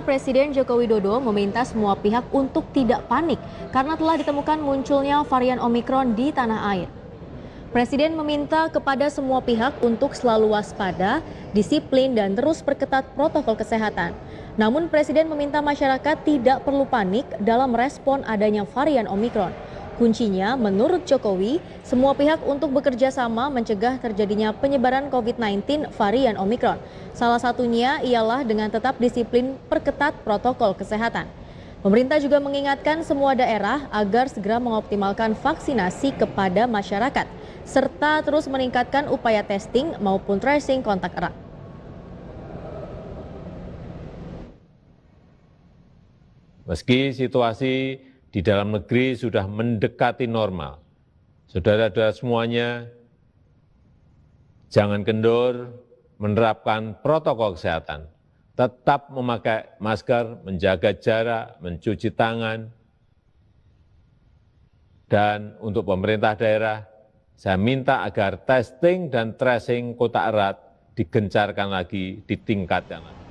Presiden Joko Widodo meminta semua pihak untuk tidak panik karena telah ditemukan munculnya varian Omikron di tanah air. Presiden meminta kepada semua pihak untuk selalu waspada, disiplin, dan terus perketat protokol kesehatan. Namun Presiden meminta masyarakat tidak perlu panik dalam respon adanya varian Omikron. Kuncinya, menurut Jokowi, semua pihak untuk bekerja sama mencegah terjadinya penyebaran COVID-19 varian Omikron. Salah satunya ialah dengan tetap disiplin perketat protokol kesehatan. Pemerintah juga mengingatkan semua daerah agar segera mengoptimalkan vaksinasi kepada masyarakat, serta terus meningkatkan upaya testing maupun tracing kontak erat. Meski situasi di dalam negeri sudah mendekati normal. Saudara-saudara semuanya, jangan kendor, menerapkan protokol kesehatan. Tetap memakai masker, menjaga jarak, mencuci tangan. Dan untuk pemerintah daerah, saya minta agar testing dan tracing kota erat digencarkan lagi, di ditingkatkan lagi.